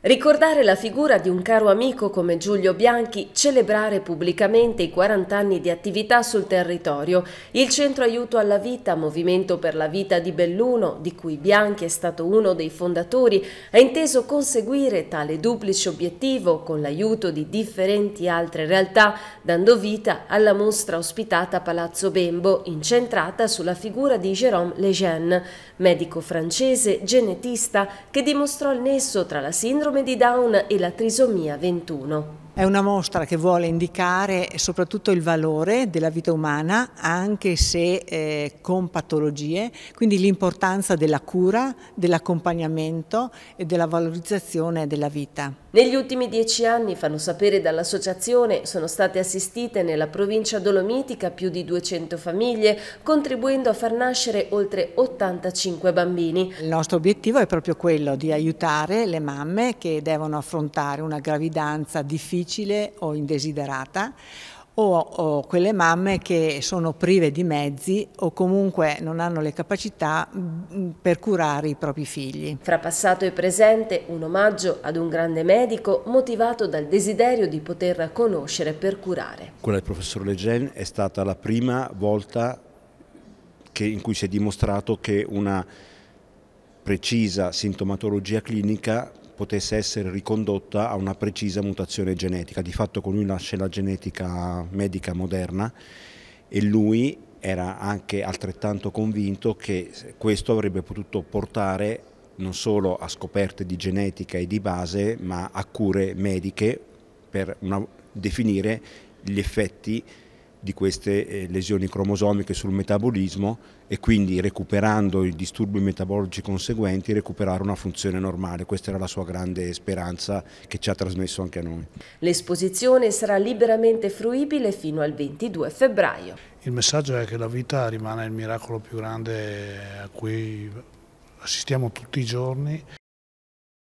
Ricordare la figura di un caro amico come Giulio Bianchi, celebrare pubblicamente i 40 anni di attività sul territorio, il Centro Aiuto alla Vita, Movimento per la Vita di Belluno, di cui Bianchi è stato uno dei fondatori, ha inteso conseguire tale duplice obiettivo con l'aiuto di differenti altre realtà, dando vita alla mostra ospitata a Palazzo Bembo, incentrata sulla figura di Jérôme Lejeune, medico francese, genetista, che dimostrò il nesso tra la sindrome sindrome di Down e la trisomia 21. È una mostra che vuole indicare soprattutto il valore della vita umana, anche se eh, con patologie, quindi l'importanza della cura, dell'accompagnamento e della valorizzazione della vita. Negli ultimi dieci anni, fanno sapere dall'associazione, sono state assistite nella provincia dolomitica più di 200 famiglie, contribuendo a far nascere oltre 85 bambini. Il nostro obiettivo è proprio quello di aiutare le mamme che devono affrontare una gravidanza difficile o indesiderata o, o quelle mamme che sono prive di mezzi o comunque non hanno le capacità mm, per curare i propri figli. Fra passato e presente un omaggio ad un grande medico motivato dal desiderio di poter conoscere per curare. Quella del professor Legen è stata la prima volta che, in cui si è dimostrato che una precisa sintomatologia clinica potesse essere ricondotta a una precisa mutazione genetica. Di fatto con lui nasce la genetica medica moderna e lui era anche altrettanto convinto che questo avrebbe potuto portare non solo a scoperte di genetica e di base, ma a cure mediche per una, definire gli effetti di queste eh, lesioni cromosomiche sul metabolismo e quindi recuperando i disturbi metabolici conseguenti recuperare una funzione normale. Questa era la sua grande speranza che ci ha trasmesso anche a noi. L'esposizione sarà liberamente fruibile fino al 22 febbraio. Il messaggio è che la vita rimane il miracolo più grande a cui assistiamo tutti i giorni